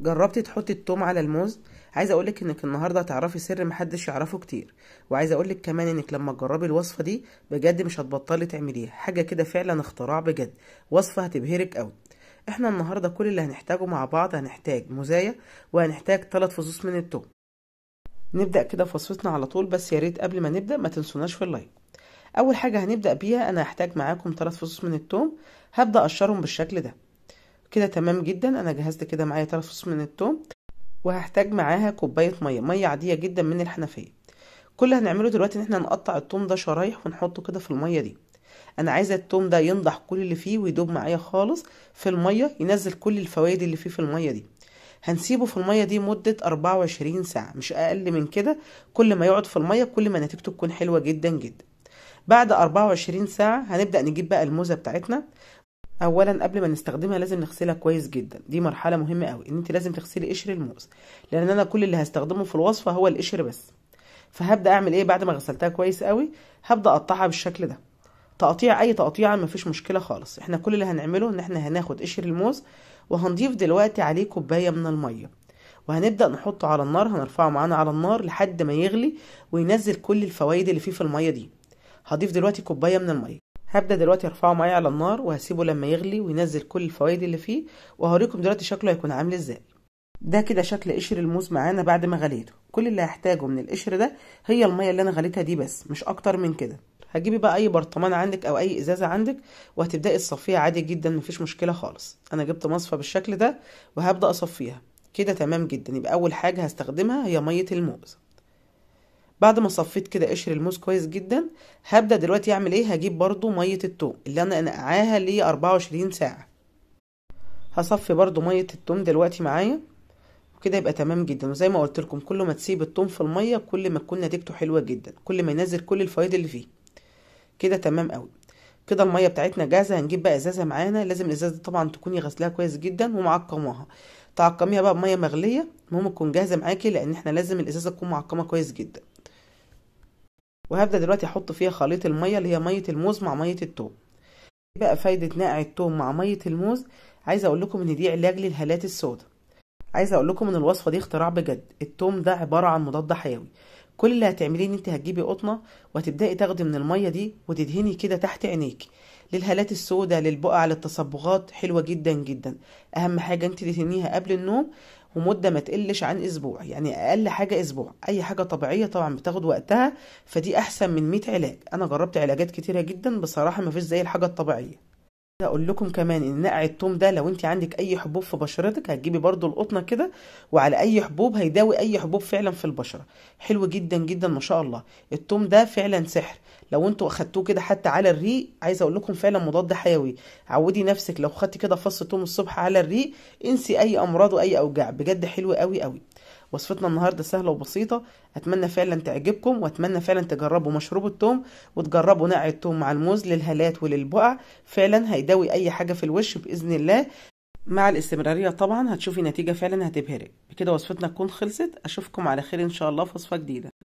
جربتي تحطي التوم على الموز عايزه اقولك انك النهارده هتعرفي سر محدش يعرفه كتير وعايزه اقولك كمان انك لما تجربي الوصفه دي بجد مش هتبطلي تعمليها حاجه كده فعلا اختراع بجد وصفه هتبهرك قوي احنا النهارده كل اللي هنحتاجه مع بعض هنحتاج موزايه وهنحتاج 3 فصوص من التوم نبدا كده فصوصنا على طول بس يا ريت قبل ما نبدا ما تنسوناش في اللايك اول حاجه هنبدا بيها انا هحتاج معاكم 3 فصوص من التوم هبدا اقشرهم بالشكل ده كده تمام جدا انا جهزت كده معايا ترفس من التوم وهحتاج معاها كوبايه ميه ميه عاديه جدا من الحنفيه كل اللي هنعمله دلوقتي ان احنا نقطع التوم ده شرايح ونحطه كده في الميه دي انا عايزه التوم ده ينضح كل اللي فيه ويدوب معايا خالص في الميه ينزل كل الفوائد اللي فيه في الميه دي هنسيبه في الميه دي مده 24 ساعه مش اقل من كده كل ما يقعد في الميه كل ما نتيجته تكون حلوه جدا جدا بعد 24 ساعه هنبدا نجيب بقى الموزه بتاعتنا اولا قبل ما نستخدمها لازم نغسلها كويس جدا دي مرحله مهمه قوي ان انت لازم تغسلي قشر الموز لان انا كل اللي هستخدمه في الوصفه هو القشر بس فهبدا اعمل ايه بعد ما غسلتها كويس قوي هبدا اقطعها بالشكل ده تقطيع اي ما مفيش مشكله خالص احنا كل اللي هنعمله ان احنا هناخد قشر الموز وهنضيف دلوقتي عليه كوبايه من الميه وهنبدا نحطه على النار هنرفعه معانا على النار لحد ما يغلي وينزل كل الفوائد اللي فيه في الميه دي هضيف دلوقتي كوبايه من الميه هبدأ دلوقتي ارفعه معايا على النار وهسيبه لما يغلي وينزل كل الفوائد اللي فيه وهوريكم دلوقتي شكله هيكون عامل ازاي ده كده شكل قشر الموز معانا بعد ما غليته كل اللي هحتاجه من القشر ده هي الميه اللي انا غليتها دي بس مش اكتر من كده هتجيبي بقى اي برطمان عندك او اي ازازه عندك وهتبداي تصفيها عادي جدا مفيش مشكله خالص انا جبت مصفى بالشكل ده وهبدا اصفيها كده تمام جدا يبقى اول حاجه هستخدمها هي ميه الموز بعد ما صفيت كده قشر الموز كويس جدا هبدا دلوقتي اعمل ايه هجيب برضو ميه التوم اللي انا انقعاها ل 24 ساعه هصفي برضو ميه التوم دلوقتي معايا وكده يبقى تمام جدا وزي ما قلت لكم كل ما تسيب التوم في الميه كل ما تكون نتيجته حلوه جدا كل ما ينزل كل الفوائد اللي فيه كده تمام قوي كده الميه بتاعتنا جاهزه هنجيب بقى ازازه معانا لازم الازازه طبعا تكوني غسلاها كويس جدا ومعقماها تعقميها بقى بميه مغليه المهم تكون جاهزه معاكي لان احنا لازم الازازه تكون معقمه كويس جدا وهبدأ دلوقتي أحط فيها خليط المية اللي هي مية الموز مع مية التوم بقى فايدة نقع التوم مع مية الموز عايز أقول لكم إن دي علاج للهالات السوداء عايز أقول لكم إن الوصفة دي اختراع بجد التوم ده عبارة عن مضاد حيوي كل اللي هتعمليه إن أنت هتجيبي قطنة وهتبدأي تاخدي من المية دي وتدهني كده تحت عينيك للهالات السوداء للبقع للتصبغات حلوة جدا جدا أهم حاجة أنت تدهنيها قبل النوم ومدة ما تقلش عن أسبوع يعني أقل حاجة أسبوع أي حاجة طبيعية طبعا بتاخد وقتها فدي أحسن من 100 علاج أنا جربت علاجات كتيرة جدا بصراحة مفيش زي الحاجة الطبيعية اقول لكم كمان ان نقع التوم ده لو انت عندك اي حبوب في بشرتك هتجيبي برضو القطنه كده وعلى اي حبوب هيداوي اي حبوب فعلا في البشره حلو جدا جدا ما شاء الله التوم ده فعلا سحر لو انتوا اخدتوه كده حتى على الريق عايزه اقول لكم فعلا مضاد حيوي عودي نفسك لو خدتي كده فص توم الصبح على الريق انسي اي امراض واي اوجاع بجد حلو قوي قوي وصفتنا النهارده سهله وبسيطه اتمنى فعلا تعجبكم واتمنى فعلا تجربوا مشروب التوم وتجربوا نقع التوم مع الموز للهالات وللبقع فعلا هيداوي اي حاجه في الوش باذن الله مع الاستمرارية طبعا هتشوفي نتيجة فعلا هتبهرك بكده وصفتنا تكون خلصت أشوفكم على خير إن شاء الله في وصفة جديدة